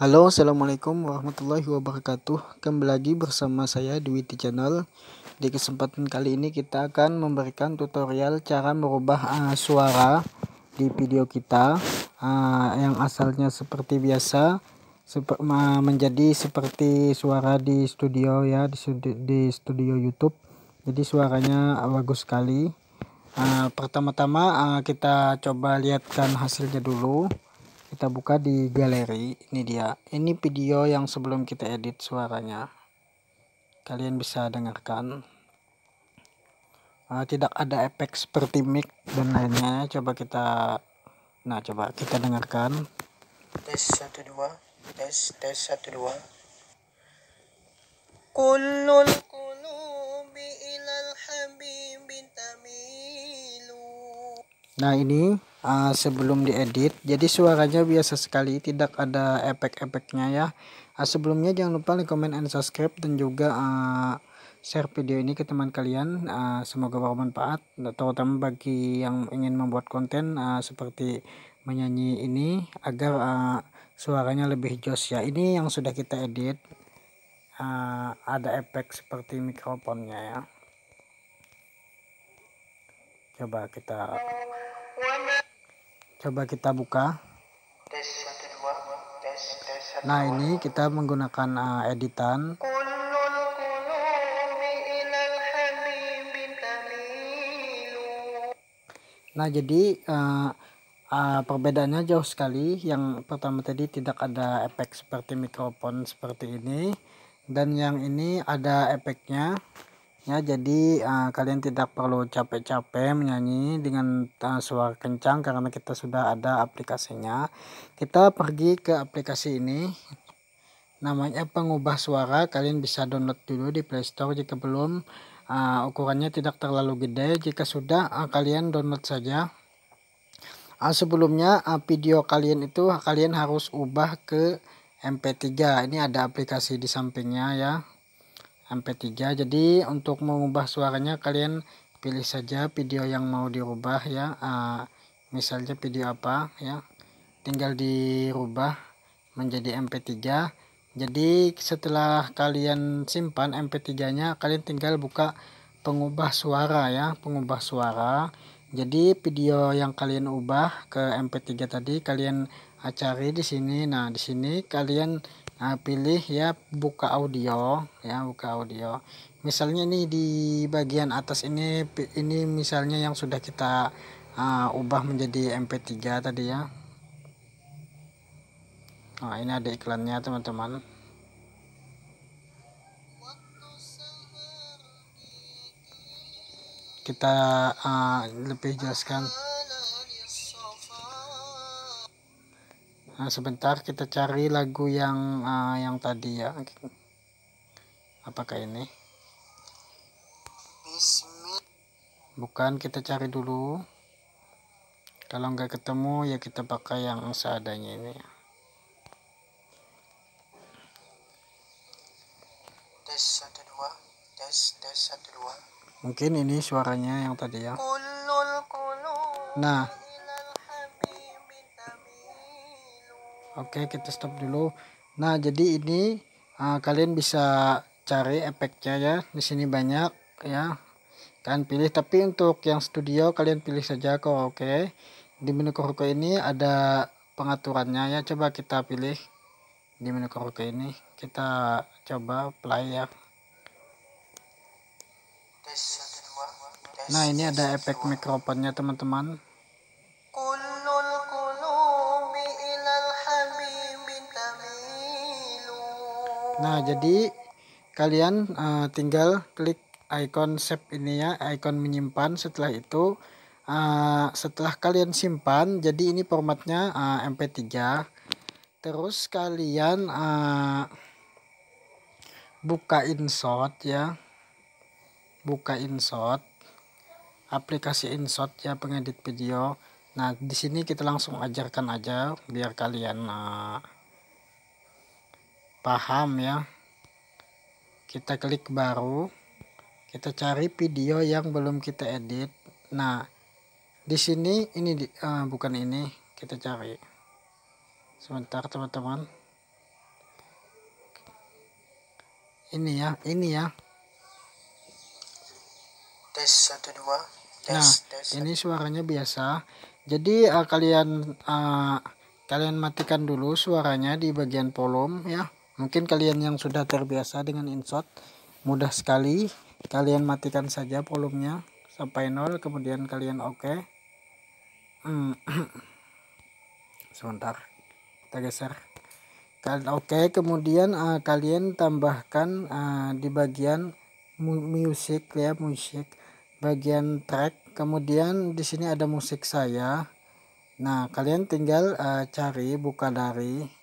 Halo, Assalamualaikum warahmatullahi wabarakatuh Kembali lagi bersama saya Dwi di channel Di kesempatan kali ini kita akan memberikan tutorial cara merubah uh, suara di video kita uh, Yang asalnya seperti biasa uh, Menjadi seperti suara di studio ya, di, studio, di studio Youtube Jadi suaranya bagus sekali uh, Pertama-tama uh, kita coba lihatkan hasilnya dulu kita buka di galeri ini dia ini video yang sebelum kita edit suaranya kalian bisa dengarkan uh, tidak ada efek seperti mic dan lainnya coba kita nah coba kita dengarkan tes satu dua tes tes satu dua nah ini uh, sebelum diedit jadi suaranya biasa sekali tidak ada efek-efeknya ya uh, sebelumnya jangan lupa like comment and subscribe dan juga uh, share video ini ke teman kalian uh, semoga bermanfaat terutama bagi yang ingin membuat konten uh, seperti menyanyi ini agar uh, suaranya lebih jos ya ini yang sudah kita edit uh, ada efek seperti mikrofonnya ya coba kita coba kita buka nah ini kita menggunakan uh, editan nah jadi uh, uh, perbedaannya jauh sekali yang pertama tadi tidak ada efek seperti mikrofon seperti ini dan yang ini ada efeknya ya jadi uh, kalian tidak perlu capek-capek menyanyi dengan uh, suara kencang karena kita sudah ada aplikasinya kita pergi ke aplikasi ini namanya pengubah suara kalian bisa download dulu di playstore jika belum uh, ukurannya tidak terlalu gede jika sudah uh, kalian download saja uh, sebelumnya uh, video kalian itu kalian harus ubah ke mp3 ini ada aplikasi di sampingnya ya mp 3 jadi untuk mengubah suaranya kalian pilih saja video yang mau dirubah ya uh, misalnya video apa ya tinggal dirubah menjadi mp3 jadi setelah kalian simpan mp3 nya kalian tinggal buka pengubah suara ya pengubah suara jadi video yang kalian ubah ke mp3 tadi kalian cari di sini nah di sini kalian nah, pilih ya buka audio ya buka audio misalnya ini di bagian atas ini ini misalnya yang sudah kita uh, ubah menjadi mp3 tadi ya nah ini ada iklannya teman-teman kita uh, lebih jelaskan Nah, sebentar kita cari lagu yang uh, yang tadi ya. Apakah ini? Bukan, kita cari dulu. Kalau nggak ketemu ya kita pakai yang seadanya ini. Mungkin ini suaranya yang tadi ya. Nah, oke kita stop dulu nah jadi ini uh, kalian bisa cari efeknya ya di sini banyak ya kalian pilih tapi untuk yang studio kalian pilih saja kok oke di menu kuruko ini ada pengaturannya ya coba kita pilih di menu kuruko ini kita coba play ya nah ini ada efek mikrofonnya teman-teman nah jadi kalian uh, tinggal klik icon save ini ya icon menyimpan setelah itu uh, setelah kalian simpan jadi ini formatnya uh, eh, mp3 terus kalian uh, buka insert ya buka insert aplikasi insert ya pengedit video nah di sini kita langsung ajarkan aja biar kalian uh, paham ya kita klik baru kita cari video yang belum kita edit nah di sini ini di, uh, bukan ini kita cari sebentar teman-teman ini ya ini ya tes satu dua nah tes, ini suaranya biasa jadi uh, kalian uh, kalian matikan dulu suaranya di bagian volume ya Mungkin kalian yang sudah terbiasa dengan insert mudah sekali. Kalian matikan saja volumenya sampai nol, kemudian kalian oke. Hmm, okay. Sebentar, kita geser. Oke, okay, kemudian uh, kalian tambahkan uh, di bagian musik music ya, musik bagian track. Kemudian di sini ada musik saya. Nah, kalian tinggal uh, cari buka dari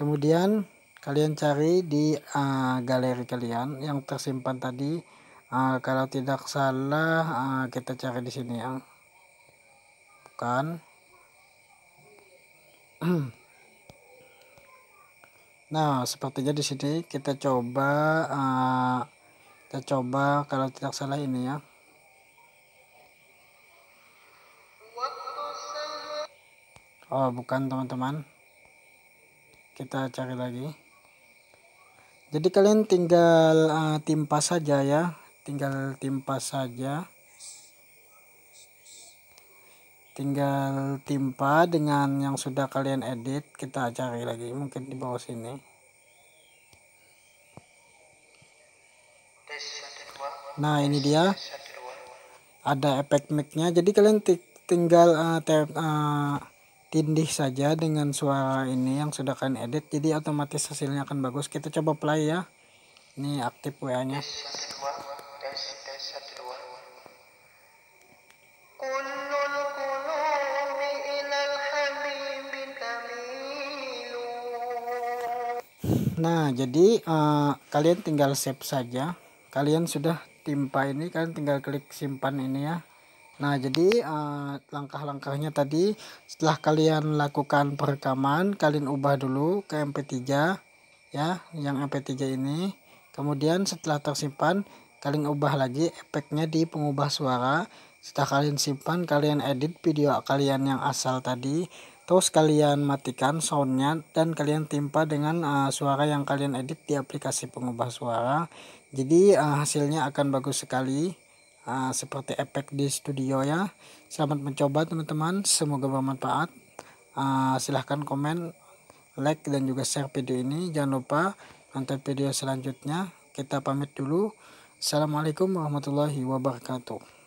kemudian kalian cari di uh, galeri kalian yang tersimpan tadi uh, kalau tidak salah uh, kita cari di sini ya bukan nah sepertinya di sini kita coba uh, kita coba kalau tidak salah ini ya oh bukan teman-teman kita cari lagi jadi kalian tinggal uh, timpa saja ya tinggal timpa saja tinggal timpa dengan yang sudah kalian edit kita cari lagi mungkin di bawah sini nah ini dia ada efek mic jadi kalian tinggal uh, eh, tap, uh, eh, tindih saja dengan suara ini yang sudah kalian edit jadi otomatis hasilnya akan bagus kita coba play ya ini aktif WA nya nah jadi uh, kalian tinggal save saja kalian sudah timpa ini kalian tinggal klik simpan ini ya Nah, jadi uh, langkah-langkahnya tadi setelah kalian lakukan perekaman, kalian ubah dulu ke MP3 ya, yang MP3 ini. Kemudian setelah tersimpan, kalian ubah lagi efeknya di pengubah suara. Setelah kalian simpan, kalian edit video kalian yang asal tadi. Terus kalian matikan soundnya dan kalian timpa dengan uh, suara yang kalian edit di aplikasi pengubah suara. Jadi uh, hasilnya akan bagus sekali nah, seperti efek di studio ya selamat mencoba teman-teman semoga bermanfaat uh, silahkan komen like dan juga share video ini jangan lupa nonton video selanjutnya kita pamit dulu assalamualaikum warahmatullahi wabarakatuh